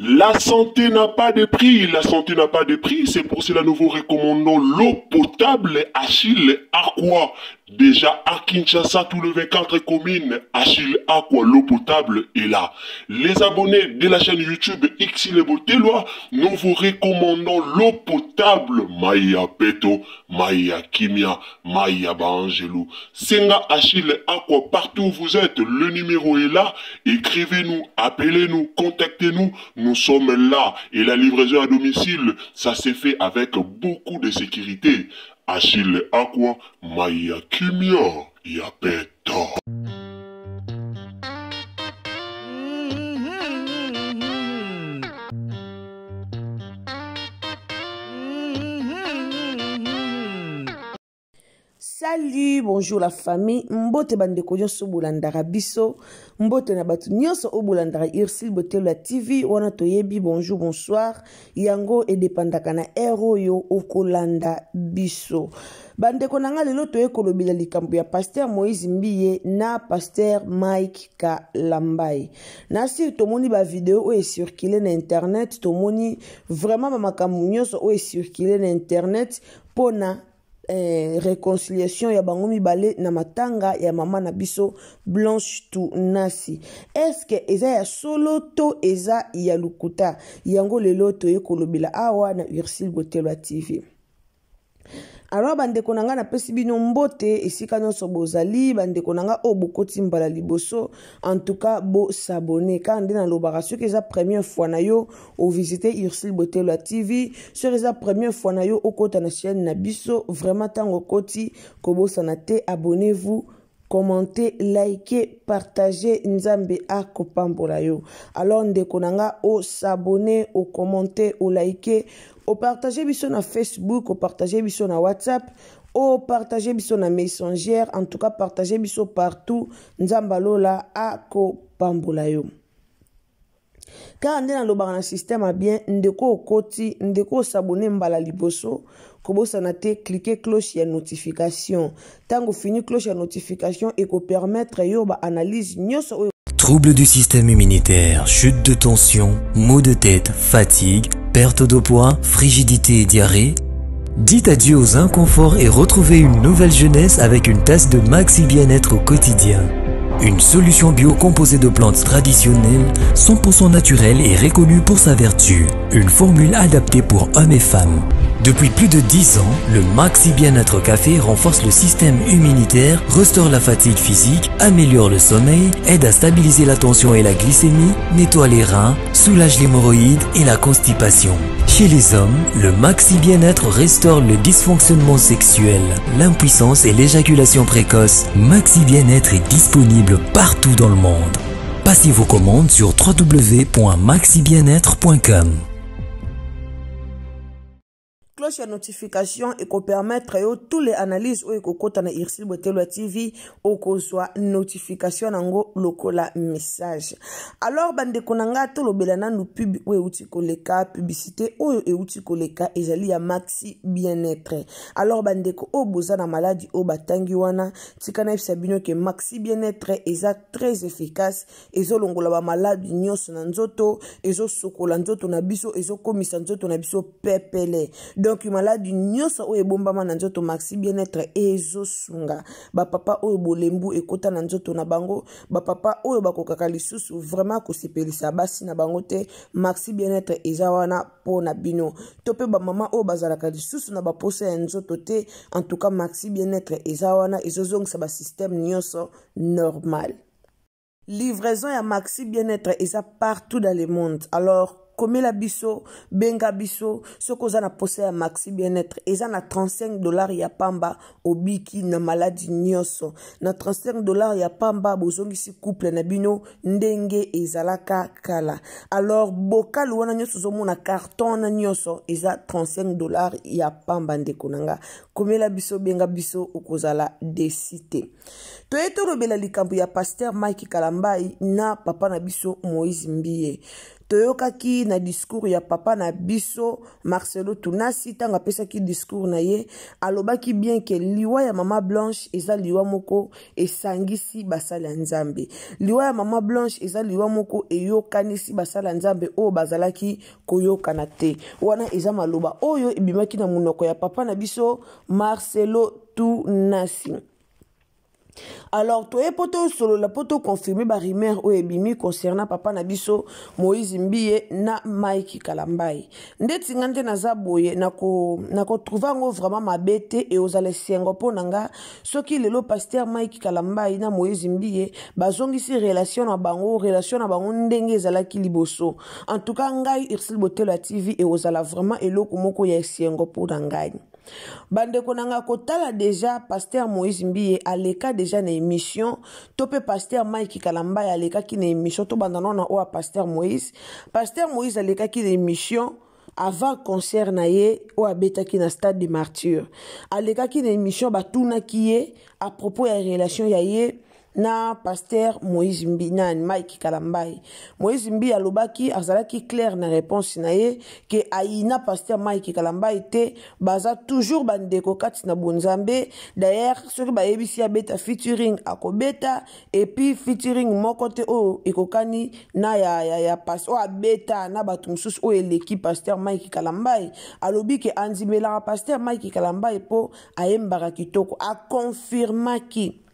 La santé n'a pas de prix, la santé n'a pas de prix, c'est pour cela nous vous recommandons l'eau potable Achille Aqua. Déjà à Kinshasa, tout les 24 communes, Achille Aqua, l'eau potable est là. Les abonnés de la chaîne YouTube Xile nous vous recommandons l'eau potable Maya Peto, Maya Kimia, Maya Bangelou. Senga Achille Aqua, partout où vous êtes, le numéro est là. Écrivez-nous, appelez-nous, contactez-nous. nous appelez nous contactez nous nous sommes là. Et la livraison à domicile, ça s'est fait avec beaucoup de sécurité. Achille Aqua, sali bonjour la famille mbote bandeko nyonso bolandaka biso mbote na bato nyonso oyo bolandaka ursile botelo ya tv wana toyebi bonjour bonsoir yango edepandaka na aire oyo okolanda biso bandeko na ngai lelo toye kolobela likambo ya paster moïse mbiye na paster mike kalambai na siri tomoni bavideo oyo esirkule na internet tomoni vraiment bamakambo nyonso oyo esirkule na internet mpona eh, réconciliation ya bango mibale na matanga ya mama na biso blanche tunasi eske eza ya solo to eza ya lokuta yango lelo toye kolobela awa na ursile botelwa tv alors bandeko na ngai napesi bino mbote esika nyonso bozali bandeko na ngai oyo bokoti mbala liboso entouka bosabone kaka nde nalobaka soki eza première fois na yo ovisite ursule botelo ya tv soki eza première fois na yo okota na chaîne na biso vraiment ntango okoti kobosana te abonnez-vous komante like partage nzambe akopambola yo alors ndeko na nga osabone okomante olike opartage biso na facebook opartage biso na whatsapp opartage biso na messengère en tout cas partage biso partout nzambe alola akopambola yo kaka nde nalobaka na systeme ya bien ndeko okoti ndeko osabone mbala liboso kobosana te klike cloche ya notification ntango fini cloche ya notification ekopermetre yo baanalyse nyonso oyo troubles du système immunitaire, chute de tension, maux de tête, fatigue, perte de poids, frigidité et diarrhée. Dites adieu aux inconforts et retrouvez une nouvelle jeunesse avec une tasse de maxi bien-être au quotidien. Une solution bio composée de plantes traditionnelles, 100% naturelles et reconnue pour sa vertu. Une formule adaptée pour hommes et femmes. Depuis plus de 10 ans, le Maxi Bien-être Café renforce le système immunitaire, restaure la fatigue physique, améliore le sommeil, aide à stabiliser la tension et la glycémie, nettoie les reins, soulage l'hémorroïde et la constipation. Chez les hommes, le Maxi Bien-être restaure le dysfonctionnement sexuel, l'impuissance et l'éjaculation précoce. Maxi Bien-être est disponible partout dans le monde. Passez vos commandes sur www.maxibienêtre.com. cloche ya notification ekopermetre yo tous les analyse oyo ekokɔta na irsil botelo ya tv okozwa notification yango lokola message alors bandeko na ngai tolobela nanu pub oyo euti koleka publicité oyo euti koleka ezali ya maxi bien-être alors bandeko oyo oh, boza na maladi oyo oh, batangi wana tika nayebisa bino ke maxi bien-être eza très efficace ezolongola bamaladi nyonso na nzoto ezosokola nzoto na biso ezokomisa nzoto na biso pepele Donc, donc maladi nyonso oyo ebombama na nzoto maxi bien-être ezosunga bapapa oyo bolembu ekota na nzoto na bango bapapa oyo bakokaka lisusu vraiment kosepelisa basi na bango te maxi bien-être eza wana mpo na bino to mpe bamama oyo bazalaka lisusu na baposa ya nzoto te en tout cas maxi bien-être eza wana ezozongisa basysteme nyonso normal livraison ya maxi bien-être eza partout dans le monde alors komela biso benga biso soki oza na posa ya maxi bien-être eza na 35 dollar ya pamba obiki na maladi nyonso na 35 dollar ya pamba bozongisi couple na bino ndenge ezalaka kala alors bokali wana nyonso ozomona carton na nyonso eza 35 dollar ya pamba ndeko na nga komela biso benga biso okozala desi te toye tolobela likambo ya paster mike kalambai na papa na biso moïse mbiye toyokaki na discours ya papa na biso marcelo tunasi ntango apesaki discours na ye alobaki bien ke liwa ya mama blanche eza liwa moko esangisi basali ya nzambe liwa ya mama blanche eza liwa moko eyokanisi basali ya nzambe oyo bazalaki koyokana te wana eza maloba oyo ebimaki na monoko ya papa na biso marcelo tunasi alors toye mpo tosolola mpo toconfirme barumeur oyo ebimi concernant papa na biso moïse mbiye na mike kalambai nde ntinga nde naza boye nakotrouve na yango vraiment mabe te eozala esengo mpo na nga soki lelo paster mike kalambai na moïse mbiye bazongisi relation na bango relation na bango ndenge ezalaki liboso en tout cas ngai ursile botelo ya tv ekozala vraiment eloko moko ya esengo mpo na ngai Bande konanga kota kotala deja pasteur moïse mbiye aleka deja na émission tope pasteur pasteur mike aleka a na émission to nano na à pasteur moïse pasteur moïse l'eka na émission avant concert na ye a ki na stade de aleka ki na émission ki ye propos a relation ya na paster moïse mbi nani mike kalambai moïse mbi alobaki azalaki claire na réponse na ye ke ayina paster mike kalambai te baza toujours bandeko kati na bonzambe dayer soki bayebisi abeta featuring akobeta epui featuring moko te oyo ekokani na ya, ya, ya pas oyo abeta na bato mosusu oyo eleki paster mike kalambai alobi ke andimelaka paster mike kalambai mpo ayembaka kitoko akonfirmaki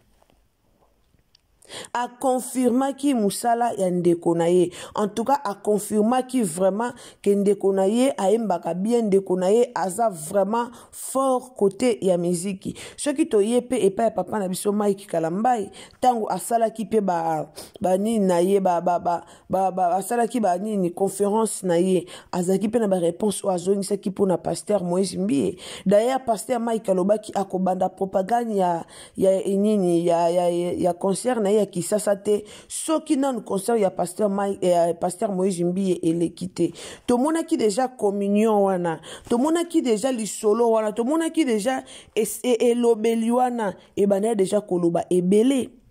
akonfirmaki mosala ya ndeko na ye antuka akonfirmaki vraiment ke ndeko na ye ayembaka bien ndeko na ye aza vraiment fort kote ya miziki soki toye mpe epai ya papa na biso mike kalambai ntango asalaki mpe banini ba na ye ba, ba, ba, ba, ba, asalaki banini conférence na ye azalaki mpe na bareponse oyo azongisaki mpona paster moïse mbie dayer paster mike alobaki akobanda propagande ya, ya enini ya, ya, ya, ya concert na ye ye ya kisasa te soki nanu concert ya Pasteur Mike et eh, Pasteur moïse mbiye eleki te tomonaki déjà communion wana tomonaki deja lisolo wana tomonaki deja e, elobeli wana ebanda déjà deja koloba ebele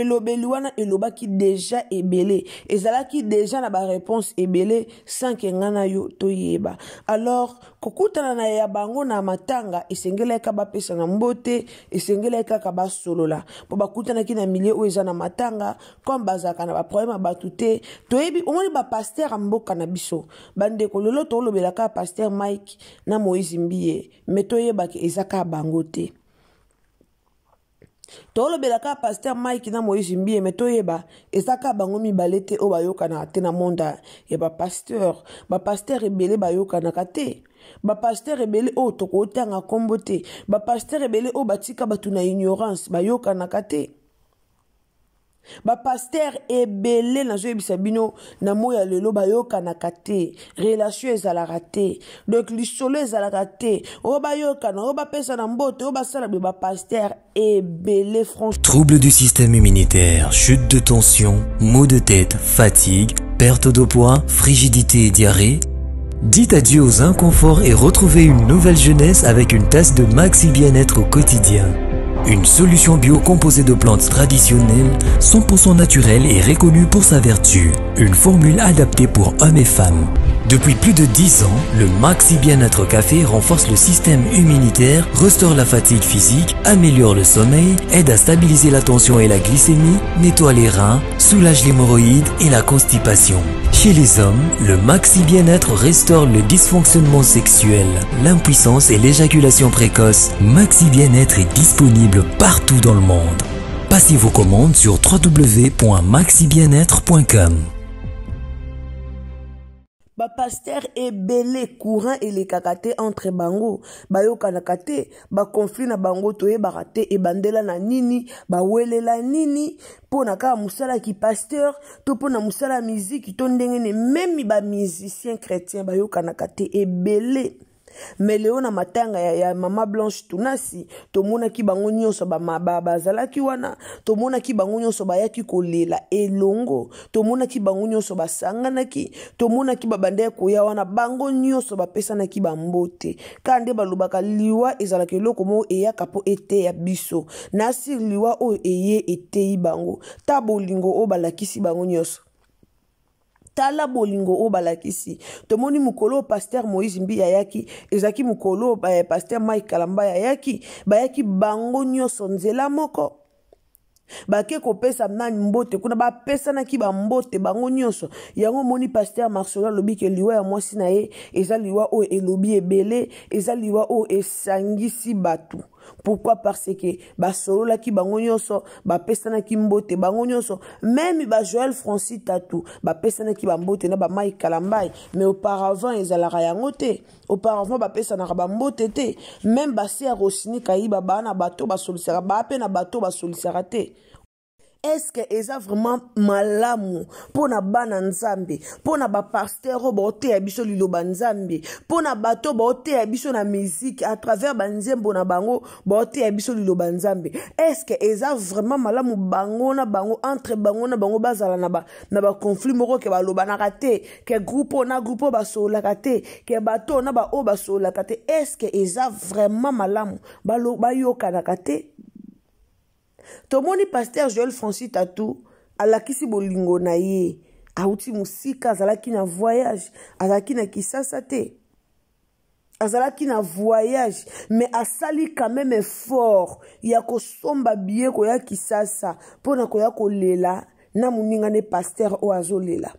elobeli wana elobaki deja ebele ezalaki deja na bareponse ebele sanke ngai na yo toyeba alors kokutana na ya bango na matanga esengeli kaka bapesa na mbote esengeli kaka basolola mpo bakutanaki na milie oyo eza na matanga comme bazalaka na baproblème ya bato te toyebi omoni bapaster ya mboka na biso bandeko lelo toolobelaka paster mike na moïse mbie me toyebaki eza kaka bango te tolobelaka paster mike na moïse mbie me toyeba ezaka bango mibale te oyo bayokanaka te na monda ya bapaster bapaster ebele bayokanaka te bapaster ebele oyo tokotanga nkombo te bapaster ebele oyo batika bato na ignorance bayokanaka te Troubles na trouble du système immunitaire chute de tension maux de tête fatigue perte de poids frigidité et diarrhée Dites adieu aux inconforts et retrouvez une nouvelle jeunesse avec une tasse de maxi bien-être au quotidien. Une solution bio composée de plantes traditionnelles, 100% naturelle et reconnue pour sa vertu. Une formule adaptée pour hommes et femmes. Depuis plus de 10 ans, le Maxi Bien-être Café renforce le système immunitaire, restaure la fatigue physique, améliore le sommeil, aide à stabiliser la tension et la glycémie, nettoie les reins, soulage l'hémorroïde et la constipation. Chez les hommes, le Maxi Bien-être restaure le dysfonctionnement sexuel, l'impuissance et l'éjaculation précoce. Maxi Bien-être est disponible partout dans le monde. Passez vos commandes sur www.maxibian-être.com Ba pasteur ebele courant les te entre bango kanakaté ba conflit na bango toyebaka e ebandela na nini bawelela nini mpo na kaka mosala Pasteur pasteur to mpo na mosala ya miziki to même ne memi bamusicien chrétien kanakaté e ebele me leo na matanga ya, ya mama blanche tunasi tomonaki bango nyonso bazalaki ba, ba, wana tomonaki bango nyonso bayaki kolela elongo tomonaki bango nyonso basanganaki tomonaki babanda ya koya wana bango nyonso bapesanaki bambote kaka nde balobaka liwa ezalaka eloko moko eyaka mpo eteya biso na asiri liwa oyo eye eteyi bango ta bolingo oyo balakisi bango nyonso tala bolingo oyo balakisi tomoni mokolo oyo paster moïse mbi ayaki ezalaki mokolo oyo eh, paster mike kalamba ayaki bayaki bango nyonso nzela moko bake kopesa nani mbote kuna bapesanaki bambote bango nyonso yango omoni paster marcelo alobi ke liwa ya mwasi na ye eza liwa oyo elobi ebele eza liwa oyo esangisi bato pourquoi parce que basololaki bango nyonso bapesanaki mbote bango nyonso meme bajoel francis tatu bapesanaki bambote na bamai kalambai mais auparavant ezalaka yango te auparavant bapesanaka bambote te meme base ya rosini kayiba baa na bato basolisaka baa mpe na bato basolisaka te eske eza vraiment malamu mpona bana nzambe mpona bapaster oyo baoteya biso liloba nzambe mpona bato oyo baoteya biso na miziki à travers banzembo na bango baoteya biso liloba nzambe eske eza vraiment malamu bango na bango entre bango na bango bazala na baconflit moko ke balobanaka te ke groupe oyo na groupe oyo basololaka te ke bato oyo na baoyo basololaka te eske eza vraiment malamu bayokanaka te tomoni paster joel francis tatu alakisi bolingo na ye awuti mosika azalaki na voyage azalaki na kisasa te azalaki na voyage me asali quand même effort ya kosomba biye koya kisasa mpona koya kolela na moninga ne paster oyo azolela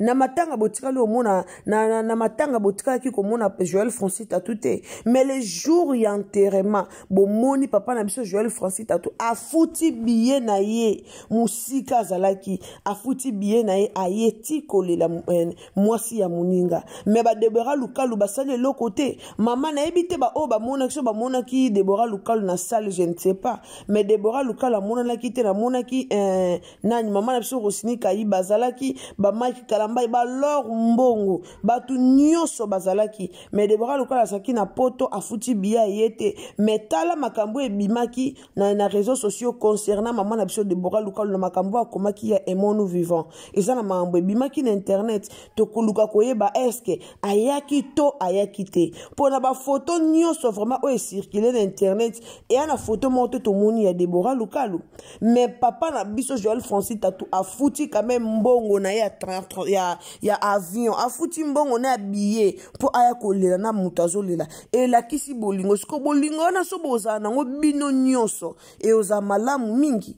na matanga botikali omona na, na, na matanga botikalaki komona joel francis tatu te mais le jour ya enterrement bomoni papa na biso joel francis tatu afuti biye na ye mosika azalaki afuti biye na ye aye ti kolela eh, mwasi ya moninga me badebora lukalu basali eloko te mama nayebi te baoyo oh, bamonaki so bamonaki debora lukalu na sale je ne sais pas mais debora lukalu amonanaki te namonaki eh, nani mama na biso rosini kayi bazalaki bamaki kala mbai balor mbongo bato nyonso bazalaki me debora lokola azalaki na poto afuti biya ye te me tala makambo ebimaki na, na réseau sociaux concernant mama na biso debora lokalo na makambo akomaki ya emonu vivant eza na makambo ebimaki na internet tokoluka koyeba eske ayaki to ayaki te mpona bafoto nyonso vraiment oyo esirkule na internet eya na foto moko te tomoni ya debora lukalu me papa na biso joel francis tatu afuti kameme mbongo na ye ya 33 ya, ya avion afuti mbongo na biye mpo aya kolela na moto azolela elakisi bolingo siko bolingo wana so bozala nango bino nyonso eozala malamu mingi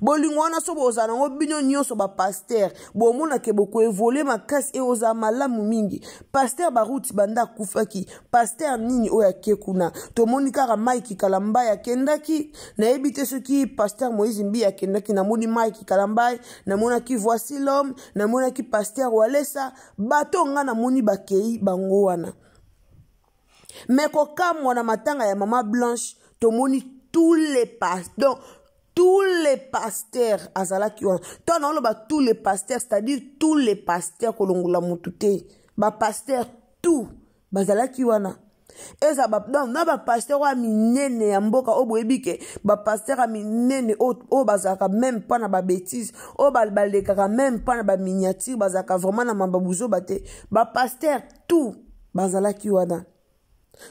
bolingo wana so bozala nango bino nyonso bapaster bomonake bokoevole makasi oyo e ozala malamu mingi paster baruti banda akufaki paster nini oyo ake kuna tomoni kaka mike kalambai akendaki nayebi te soki paster moïse mbi akendaki namoni mike kalambai namonaki voici l'homme namonaki paster walesa bato nga namoni bakei bango wana me kokamwa na matanga ya mama blanche tomoni tous les pas donc tous les pasteurs azalaki wana to na oloba tous les pasteurs c'est-à-dire tous les pasteurs kolongola motu te bapasteur tout bazalaki wana eza na bapasteur oyo ya minene ya mboka oyo boyebi ke bapasteur ya minene oyo bazalaka meme mpa na babétise oyo balekaka meme mpa na baminiature bazalaka vraiment na mababuzoba te bapasteur tout bazalaki wana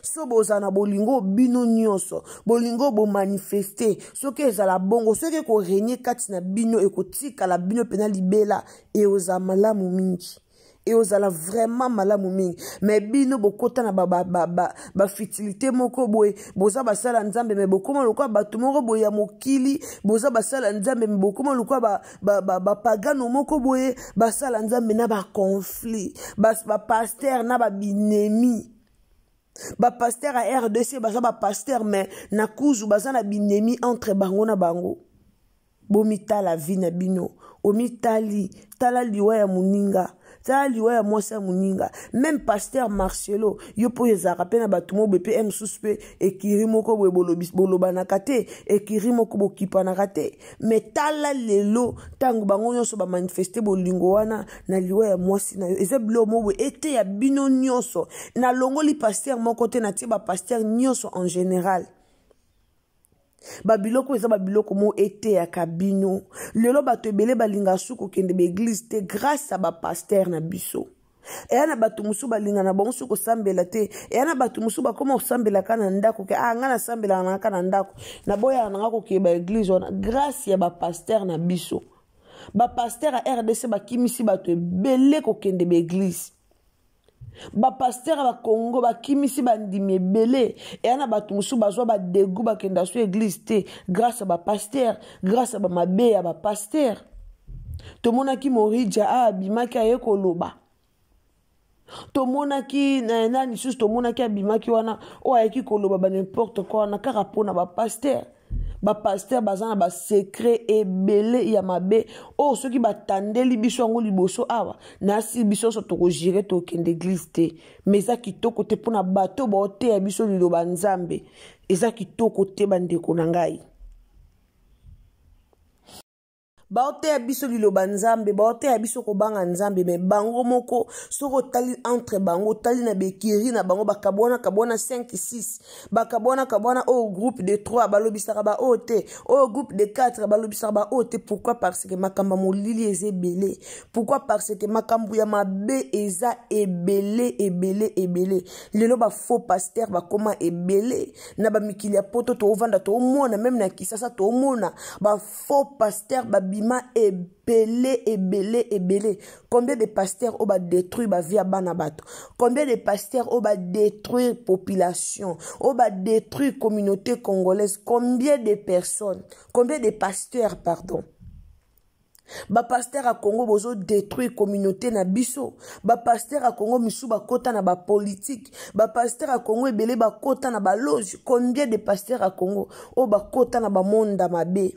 so bozala na bolingo bino nyonso bolingo bomanifeste soki ezala bongo soki ekorenie kati na bino ekotikala bino mpena libela eozala malamu mingi eozala vraiment malamu mingi me bino bokota na bafertilité ba, ba, ba, moko boye boza basala nzambe me bokóma lokola bato moko boye ya mokili boza basala nzambe me bokóma lokola bapagano moko boye basala nzambe na baconflit bapaster na babinemi bapaster ya rdc baza bapaster me na kuzu baza na binemi entre bango na bango bomitala vi na bino omitali tala liwa ya moninga tala liwa ya mwasi ya moninga meme paster marcelo yo mpo ezalaka mpe na bato moboye mpe msusu mpe ekiri moko boye bolobanaka te ekiri moko bokipanaka te me tala lelo ntango bango nyonso bamanifeste bolingo wana na liwa ya mwasi na yo eza biloko moko boye ete ya bino nyonso nalongoli paster moko te natie bapaster nyonso en général babiloko eza babiloko moko eteyaka bino lelo bato ebele balingaka suki kokende baeglize te grâce ya bapaster na biso eya na bato mosusu balinga na bango soki kosambela te eya na bato mosusu bakóma kosambelaka na ndako ke ah ngai nasambelaka nanga na ndako naboyaka nanga kokee baeglize wana grâce ya bapaster na biso bapaster ya rdc bakimisi bato ebele kokende baeglize bapaster ya bakongo bakimisi bandimi ebele eya na bato mosusu bazwa badegu bakenda so eglize te grâce ya bapaster grâce ya bamabe ya bapaster tomonaki morija a ah, abimaki aye koloba tomonaki na lisusu tomonaki abimaki wana oyo ayaki koloba banimporte kua wana kaka mpona bapaster bapaster baza na basekret ebele ya mabe oyo oh, soki batandeli biso yango liboso awa nasili biso nyonso tokozire tokende eglize te me eza kitoko te mpona bato baoteya biso liloba nzambe eza kitoko te bandeko na ngai baoteya biso liloba nzambe baoteya biso kobanga nzambe me bango moko soki otali entre bango otali na bekiri na bango bakabwana kabwana 5 6 bakabwana kabwana oyo oh, groupe de 3 balobisaka baoyo oh, te oyo oh, groupe de 4 balobisaka baoyo te pourkui parce que makambo ya molili eza ebele pourkui parce que makambo ya mabe eza ebele ebele ebele lelo bafaux paster bakóma ebele na bamikili ya poto toovanda toomona meme na kisasa toomona bafaux paster babi basalima ebele ebele ebele combien de paster oyo badétruire bavie ya bana bato combien de paster oyo badétruire population oyo badétruire communauté congolaise combien de personnes combien de paster pardon bapaster ya kongo bozodétruire communauté na biso bapaster ya kongo misu bakɔta na bapolitike bapaster ya kongo ebele bakɔta na baloge combien de paster ya kongo oyo oh, bakɔta na bamonda mabe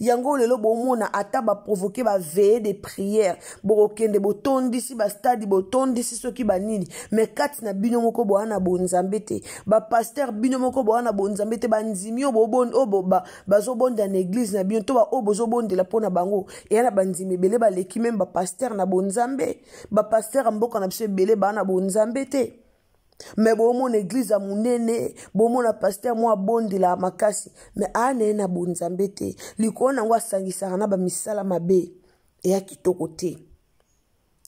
yango lelo bomona ata baprovoke baveye de priere bokokende botondisi bastadi botondisi soki banini me kati na bino moko boya na bonzambe te bapaster bino moko boya na bonzambe te bandimi oyo bazobondela na eglize na bino to baoyo bozobondela mpona bango eya na bandimi ebele baleki meme bapaster na bonzambe bapaster mboka na biso ebele baya na bonzambe te me bomona eglize ya monene bomona paster moko abondela makasi me aa na ye na bonzambe te likolo na yango asangisaka na bamisala mabe eya kitoko te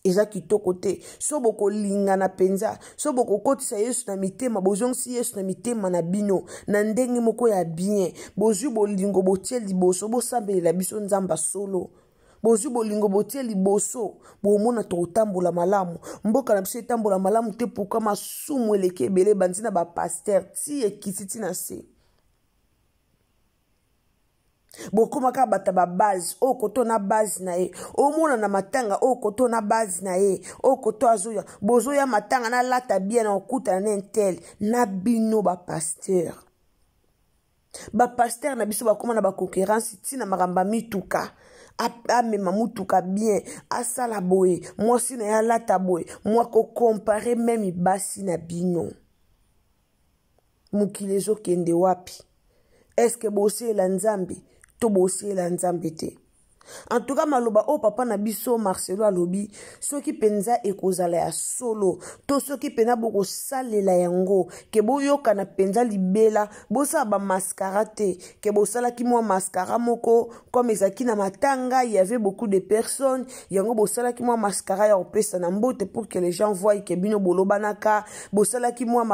eza kitoko te so bokolingana mpenza so bokokotisa yesu na mitema bozongisi yesu na mitema na bino na ndenge moko ya bien bozwi bolingo botie liboso bosambelela biso nzamba solo bozwi bolingo botie liboso bomona tokotambola malamu mboka na biso etambola malamu te pourkui masumu eleki ebele ebandi na bapaster ti ekiti ti na se bokóma kaka bato babase oyo koto na base na ye omona na matanga oyo koto na base na ye oyo koto azoya bozoya matanga nalata bia na kokutana na intel na bino bapaster bapaster na biso bakóma na baconkurence ntina makambo ya mituka amema motuka bien asala boye mwasi na ye alata boye mwa kokompare meme basi na bino mokili ezokende wapi eske bosiyela nzambe to bosiyela nzambe te en tout cas maloba oyo oh, papa na biso marcelo alobi soki mpenza ekozala ya solo to soki mpenza bokosalela yango ke boyokana mpenza libela bosala bamaskara te ke bosalaki mwa maskara moko comme ezalaki na matanga yave beaucoup de personnes yango bosalaki mwa maskara ya kopesa na mbote pour que les gens voient ke bino bolobanaka bosalaki mwa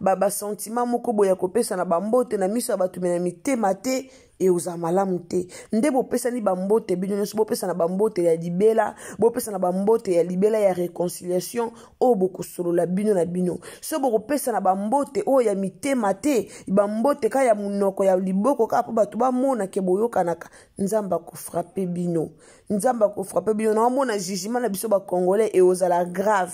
basentima ba, ba, ba moko boya kopesa na bambote na miso ya bato me na mitema te eoza malamu te nde bopesani bambote bino nyonso bopesana bambote ya libela bopesana bambote ya libela ya réconciliation oyo bokosolola bino na bino so bokopesana bambote oyo ya mitema te bambote ka ya monoko ya liboko kaka mpo bato bamonake boyokanaka nzambe akofrape bino nzambe akofrape bino naomona jugement na biso bacongolais eozala grave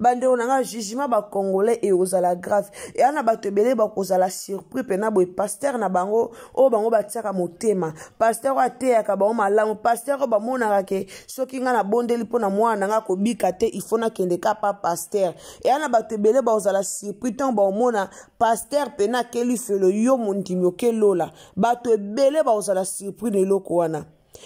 bandeko na nga jugement bacongolais ekozala grave eya na bato ebele bakozala surpris mpena boye paster na bango oyo bango batiaka motema paster oyo ateyaka bango malamu paster oyo bamonaka ke soki nga nabondeli mpona mwana na nga kobika te ifo nakende kapa paster eya na bato ebele bakozala surpris ntango baomona paster mpena akeli felo yo mondimi okelola bato ebele bakozala surpris na eloko wana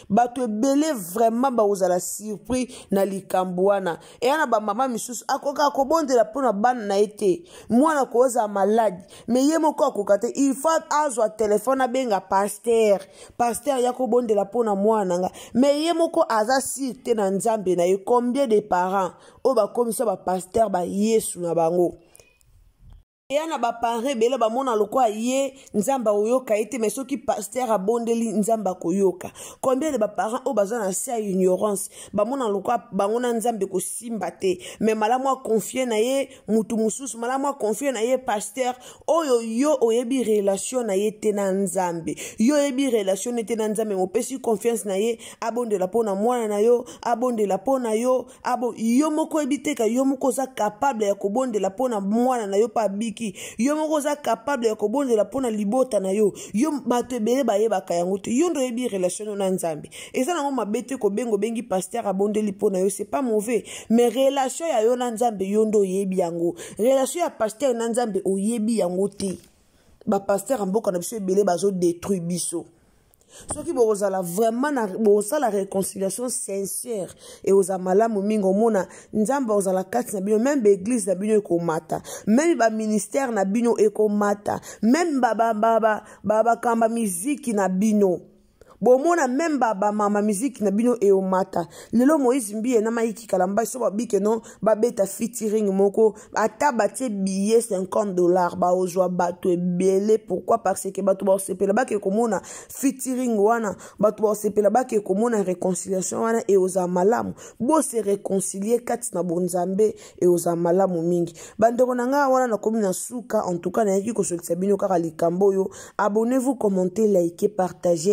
bato ebele vraiment bakozala surpris na likambo wana eya na bamama misusu akoka akobondela mpona bana na ye te mwana kozala maladi me ye moko akoka te il faut azwa telefone abenga paster paster ya kobondela mpona mwana nga me ye moko aza sir te na nzambe na ye combien de parents oyo bakomisa bapaster bayesu na bango eya na baparen ebele bamona lokola ye nzambe akoyoka ye te mai soki paster abondeli nzambe akoyoka combien de baparen oyo baza na se ya ignorance bamona lokola bango na nzambe kosimba te mai malamu akonfie na ye motu mosusu malamu akonfie na ye paster oyo yo oyebi relation na ye te na nzambe yo oyebi relation ne te na nzambe mopesi confiance na ye abondela mpo na mwana na yo abondela mpo na yo abo yo moko oyebi te ka yo moko oza kapable ya kobondela mpo na mwana na yo mpo abiki okoki yo moko oza kapable ya kobondela mpona libota na yo yo bato ebele bayebaka yango te yo nde oyebi relation no na nzambe eza nango mabe te kobenga obengi paster abondeli mpo na yo c'est pas mauvais mais relation ya yo na nzambe yo nde oyebi yango relation ya paster na nzambe oyebi yango te bapaster ya mboka na biso ebele bazodetruit biso soki bokozala vraiment bokosala réconciliation sincère ekozala malamu mingi omona nzambe akozala kati na bino meme baeglize na bino ekomata meme baministère na bino ekomata meme bakamba miziki na bino ba, ba, ba, ba, ba, ba, ba, ba, bomona meme mama musique na bino e mata lelo moïse mbi ena na mayiki kalamba so non no babeta featuring moko ata batie billet 50 dollar baozwa bato belé pourquoi parce que bato ba ke komona featuring wana bato ba ke komona réconciliation wana e oza malamu se réconcilie kati na bonzambe e oza malamu mingi bandeko na nga wana na komina suka en tout cas nayaki se bino kaka likambo yo, abonnez-vous commentez like partage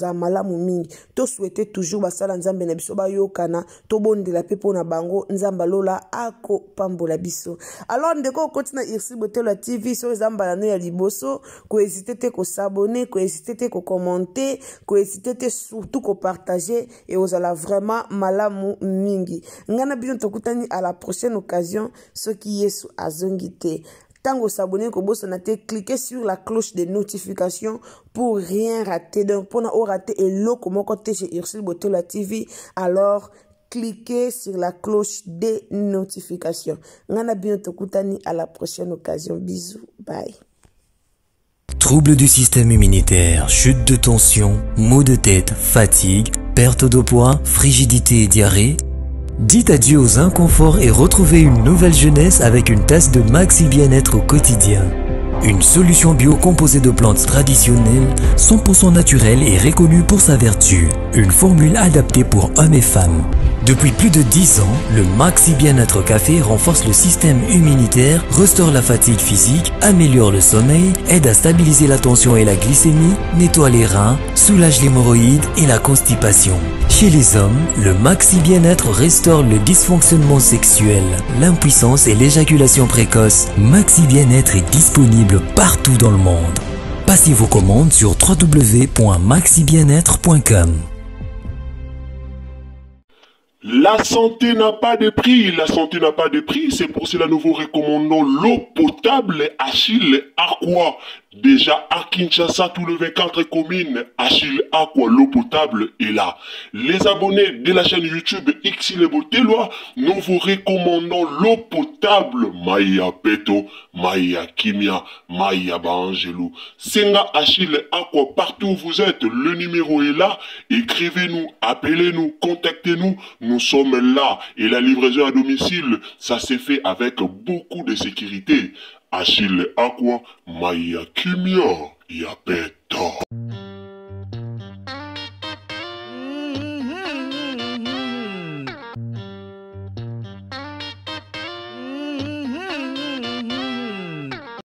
kozala malamu mingi tosuete toujours basala nzambe na biso bayokana tobondela mpe mpona bango nzambe alola akopambola biso alors ndeko okoti na irsi botelo ya tv soki eza mbalano ya liboso koezite te kosabone koezite te kokomante koezite te surtout kopartage e ozala vraiment malamu mingi ngai na bino tokutani à la prochaine occasion soki yesu azongi te Tant que vous abonnez, cliquez sur la cloche de notification pour rien rater. Donc, pour ne pas rater, et l'eau, comment côté chez Ursule Botola TV, alors cliquez sur la cloche des notifications. a bientôt à la prochaine occasion. Bisous, bye. Troubles du système immunitaire, chute de tension, maux de tête, fatigue, perte de poids, frigidité et diarrhée. Dites adieu aux inconforts et retrouvez une nouvelle jeunesse avec une tasse de maxi bien-être au quotidien. Une solution bio composée de plantes traditionnelles, 100% naturelles et reconnue pour sa vertu. Une formule adaptée pour hommes et femmes. Depuis plus de 10 ans, le Maxi Bien-être Café renforce le système immunitaire, restaure la fatigue physique, améliore le sommeil, aide à stabiliser la tension et la glycémie, nettoie les reins, soulage l'hémorroïde et la constipation. Chez les hommes, le Maxi Bien-être restaure le dysfonctionnement sexuel, l'impuissance et l'éjaculation précoce. Maxi Bien-être est disponible partout dans le monde. Passez vos commandes sur www.maxibienêtre.com. La santé n'a pas de prix, la santé n'a pas de prix, c'est pour cela nous vous recommandons l'eau potable Achille Aqua, Déjà à Kinshasa, tout le 24 communes, Achille Aqua, l'eau potable est là. Les abonnés de la chaîne YouTube Xileboteloa, nous vous recommandons l'eau potable Maya Peto, Maya Kimia, Maya Bangelou. Senga Achille Aqua, partout où vous êtes, le numéro est là. Écrivez-nous, appelez-nous, contactez-nous. Nous sommes là. Et la livraison à domicile, ça s'est fait avec beaucoup de sécurité. asile akwa maya ya kimya ya